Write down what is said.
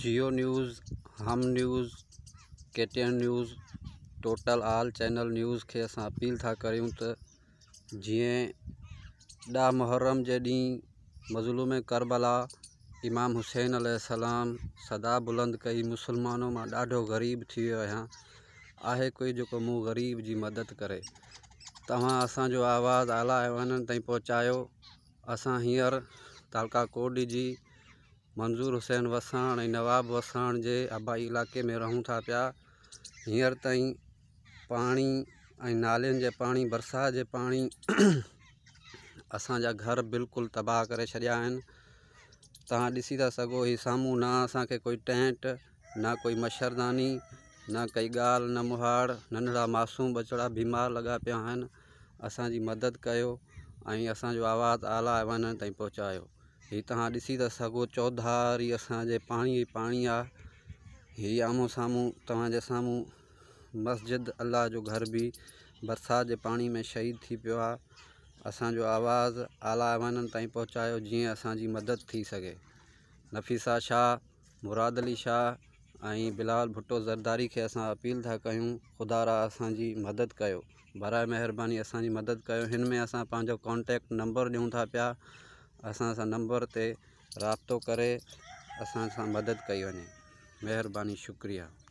जियो news Hum news के T N news total all channel news के अस अपील था करूँ तो जी ॾह मुहर्रम के ॾींहुं मज़लूम करबला इमाम हुसैन अलम सदा बुलंद कई मुसलमानों में ढो ग़रीब थी आहे कोई जो मूं ग़रीब जी मदद करे तुम आवाज़ आला ऐवाननि ताईं अस असां तालका कोडी जी मंज़ूर हुसैन वसाण नवाब वसाण जे आबाई इलाक़े में रहूँ था पाया हिंर ताईं पाणी ऐं पानी बरसात के पानी असाजा घर बिल्कुल तबाह कर छॾिया आहिनि था सो ये सामू ना असांखे कोई टेंट न कोई मच्छरदानी न कई गाल न मुहाड़ नंढड़ा मासूम बचड़ा बीमार लगा पाया आहिनि असांजी मदद कयो ऐं आवाज़ आला वन ताईं हे तव्हां ॾिसी था सघो चौधारी असांजे पाणी ई पाणी आहे हीअ आम्हूं साम्हूं तव्हांजे साम्हूं मस्जिद अलाह जो घर बि बरसाति जे पाणी में शहीद थी पियो आहे असांजो आवाज़ आला आवन ताईं पहुचायो जीअं असांजी मदद थी सघे नफ़ीसा शाह मुराद अली शाह ऐं बिलाल भुट्टो ज़रदारी खे असां अपील था कयूं ख़ुदा असांजी मदद कयो बराए महिरबानी असांजी मदद कयो हिन में असां पंहिंजो कॉन्टेक्ट नंबर ॾियूं था पिया असा नंबर से राबो कर असां मदद कई वे मेहरबानी शुक्रिया